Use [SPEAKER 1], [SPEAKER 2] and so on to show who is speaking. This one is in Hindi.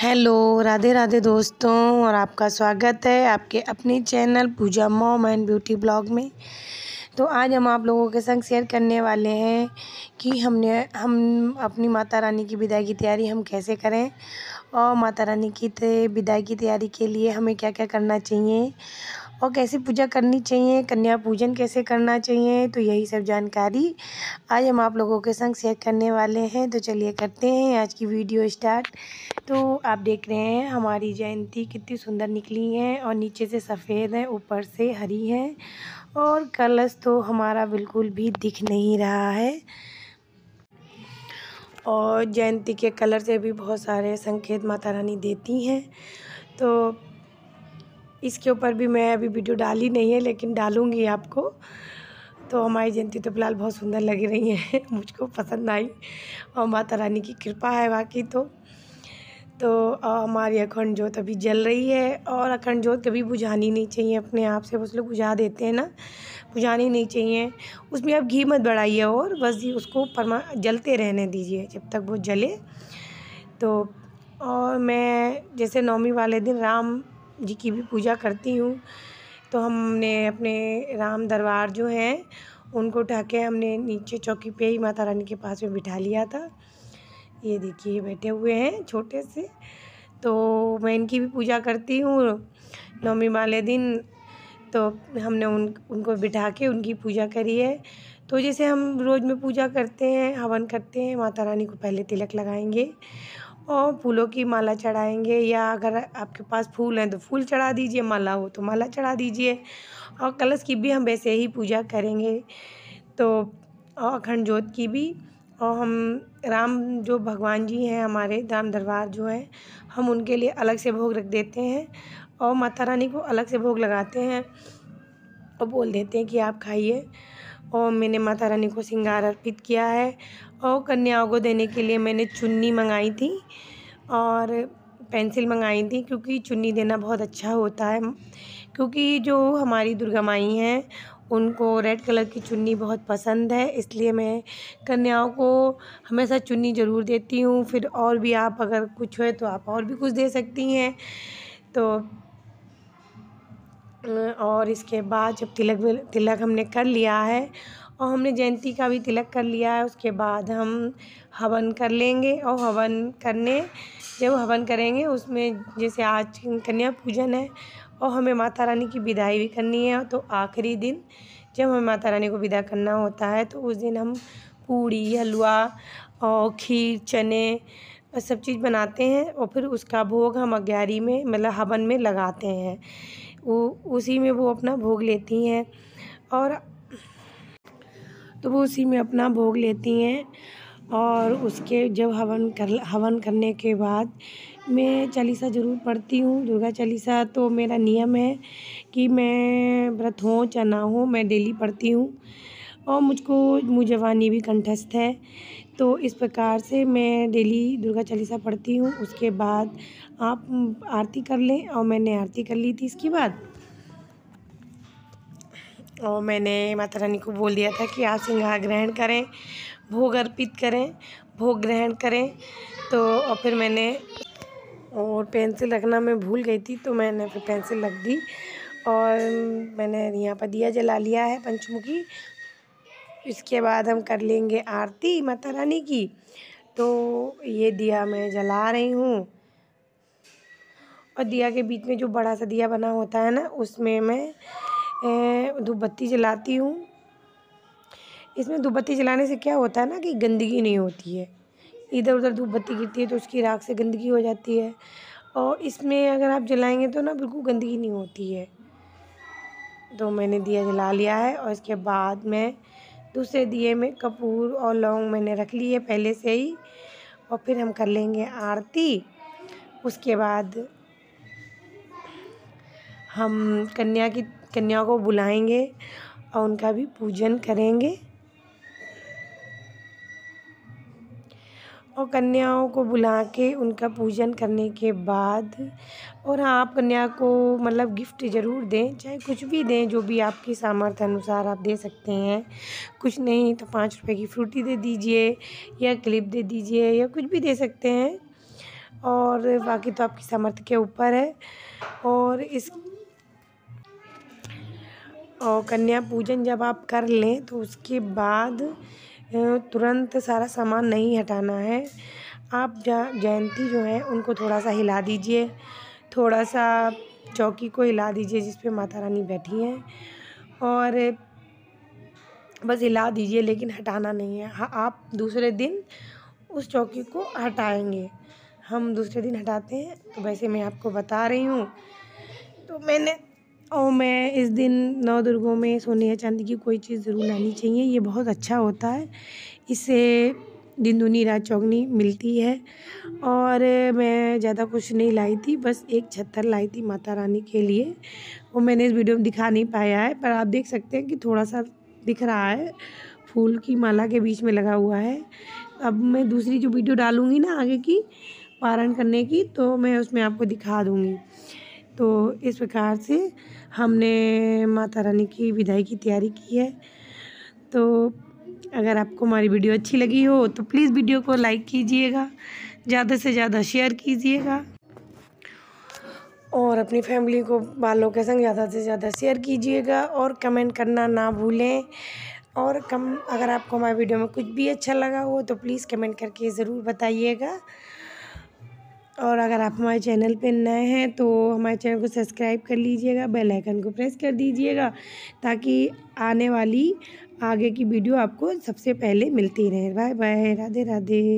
[SPEAKER 1] हेलो राधे राधे दोस्तों और आपका स्वागत है आपके अपने channel Pooja mom and beauty blog में तो आज हम आप लोगों के संग शेयर करने वाले हैं कि हमने हम अपनी माता रानी की विदाई की तैयारी हम कैसे करें और माता रानी की विदाई की तैयारी के लिए हमें क्या क्या करना चाहिए और कैसे पूजा करनी चाहिए कन्या पूजन कैसे करना चाहिए तो यही सब जानकारी आज हम आप लोगों के संग शेयर करने वाले हैं तो चलिए करते हैं आज की वीडियो स्टार्ट तो आप देख रहे हैं हमारी जयंती कितनी सुंदर निकली है और नीचे से सफ़ेद है ऊपर से हरी है और कलश तो हमारा बिल्कुल भी दिख नहीं रहा है और जयंती के कलर से भी बहुत सारे संकेत माता रानी देती हैं तो इसके ऊपर भी मैं अभी वीडियो डाली नहीं है लेकिन डालूँगी आपको तो हमारी जयंती तो फिलहाल बहुत सुंदर लग रही है मुझको पसंद आई और माता रानी की कृपा है बाकी तो तो हमारी अखंड जोत अभी जल रही है और अखंड जोत कभी बुझानी नहीं चाहिए अपने आप से बस लोग बुझा देते हैं ना बुझानी नहीं चाहिए उसमें आप घी मत बढ़ाइए और बस उसको परमा जलते रहने दीजिए जब तक वो जले तो और मैं जैसे नौमी वाले दिन राम जी की भी पूजा करती हूँ तो हमने अपने राम दरबार जो हैं उनको उठा के हमने नीचे चौकी पे ही माता रानी के पास में बिठा लिया था ये देखिए बैठे हुए हैं छोटे से तो मैं इनकी भी पूजा करती हूँ नवमी वाले दिन तो हमने उन उनको बिठा के उनकी पूजा करी है तो जैसे हम रोज़ में पूजा करते हैं हवन करते हैं माता रानी को पहले तिलक लगाएंगे और फूलों की माला चढ़ाएंगे या अगर आपके पास फूल हैं तो फूल चढ़ा दीजिए माला हो तो माला चढ़ा दीजिए और कलश की भी हम वैसे ही पूजा करेंगे तो और अखंड जोत की भी और हम राम जो भगवान जी हैं हमारे राम दरबार जो हैं हम उनके लिए अलग से भोग रख देते हैं और माता रानी को अलग से भोग लगाते हैं और बोल देते हैं कि आप खाइए और मैंने माता रानी को श्रृंगार अर्पित किया है और कन्याओं को देने के लिए मैंने चुन्नी मंगाई थी और पेंसिल मंगाई थी क्योंकि चुन्नी देना बहुत अच्छा होता है क्योंकि जो हमारी दुर्गा माई हैं उनको रेड कलर की चुन्नी बहुत पसंद है इसलिए मैं कन्याओं को हमेशा चुन्नी ज़रूर देती हूँ फिर और भी आप अगर कुछ हो तो आप और भी कुछ दे सकती हैं तो और इसके बाद जब तिलक तिलक हमने कर लिया है और हमने जयंती का भी तिलक कर लिया है उसके बाद हम हवन कर लेंगे और हवन करने जब हवन करेंगे उसमें जैसे आज कन्या पूजन है और हमें माता रानी की विदाई भी करनी है तो आखिरी दिन जब हमें माता रानी को विदा करना होता है तो उस दिन हम पूड़ी हलवा और खीर चने सब चीज़ बनाते हैं और फिर उसका भोग हम अग्यारी में मतलब हवन में लगाते हैं वो उसी में वो अपना भोग लेती हैं और तो वो उसी में अपना भोग लेती हैं और उसके जब हवन कर हवन करने के बाद मैं चालीसा ज़रूर पढ़ती हूँ दुर्गा चालीसा तो मेरा नियम है कि मैं व्रत हो चना हो मैं डेली पढ़ती हूँ और मुझको मुझवानी भी कंठस्थ है तो इस प्रकार से मैं डेली दुर्गा चालीसा पढ़ती हूँ उसके बाद आप आरती कर लें और मैंने आरती कर ली थी इसके बाद और मैंने माता रानी को बोल दिया था कि आप सिंगार ग्रहण करें भोग अर्पित करें भोग ग्रहण करें तो और फिर मैंने और पेंसिल रखना मैं भूल गई थी तो मैंने फिर पेंसिल रख दी और मैंने यहाँ पर दिया जला लिया है पंचमुखी इसके बाद हम कर लेंगे आरती माता रानी की तो ये दिया मैं जला रही हूँ और दिया के बीच में जो बड़ा सा दिया बना होता है ना उसमें मैं धूप बत्ती जलाती हूँ इसमें धूप बत्ती जलाने से क्या होता है ना कि गंदगी नहीं होती है इधर उधर धूप बत्ती गिरती है तो उसकी राख से गंदगी हो जाती है और इसमें अगर आप जलाएंगे तो ना बिल्कुल गंदगी नहीं होती है तो मैंने दिया जला लिया है और इसके बाद मैं दूसरे दिए में कपूर और लौंग मैंने रख ली है पहले से ही और फिर हम कर लेंगे आरती उसके बाद हम कन्या की कन्या को बुलाएंगे और उनका भी पूजन करेंगे और कन्याओं को बुला के उनका पूजन करने के बाद और हाँ आप कन्या को मतलब गिफ्ट ज़रूर दें चाहे कुछ भी दें जो भी आपकी सामर्थ्य अनुसार आप दे सकते हैं कुछ नहीं तो पाँच रुपए की फ्रूटी दे दीजिए या क्लिप दे दीजिए या कुछ भी दे सकते हैं और बाकी तो आपकी सामर्थ्य के ऊपर है और इस और कन्या पूजन जब आप कर लें तो उसके बाद तुरंत सारा सामान नहीं हटाना है आप जा जयंती जो है उनको थोड़ा सा हिला दीजिए थोड़ा सा चौकी को हिला दीजिए जिस पे माता रानी बैठी हैं और बस हिला दीजिए लेकिन हटाना नहीं है हाँ आप दूसरे दिन उस चौकी को हटाएंगे हम दूसरे दिन हटाते हैं तो वैसे मैं आपको बता रही हूँ तो मैंने और मैं इस दिन नौ दुर्गों में सोने या चांदी की कोई चीज़ ज़रूर लानी चाहिए ये बहुत अच्छा होता है इससे दिन दुनी रात चौगनी मिलती है और मैं ज़्यादा कुछ नहीं लाई थी बस एक छत्तर लाई थी माता रानी के लिए वो मैंने इस वीडियो में दिखा नहीं पाया है पर आप देख सकते हैं कि थोड़ा सा दिख रहा है फूल की माला के बीच में लगा हुआ है अब मैं दूसरी जो वीडियो डालूँगी ना आगे की पारण करने की तो मैं उसमें आपको दिखा दूँगी तो इस प्रकार से हमने माता रानी की विदाई की तैयारी की है तो अगर आपको हमारी वीडियो अच्छी लगी हो तो प्लीज़ वीडियो को लाइक कीजिएगा ज़्यादा से ज़्यादा शेयर कीजिएगा और अपनी फैमिली को बालों के संग ज़्यादा से ज़्यादा शेयर कीजिएगा और कमेंट करना ना भूलें और कम अगर आपको हमारे वीडियो में कुछ भी अच्छा लगा हो तो प्लीज़ कमेंट करके ज़रूर बताइएगा और अगर आप हमारे चैनल पर नए हैं तो हमारे चैनल को सब्सक्राइब कर लीजिएगा बेल आइकन को प्रेस कर दीजिएगा ताकि आने वाली आगे की वीडियो आपको सबसे पहले मिलती रहे बाय बाय राधे राधे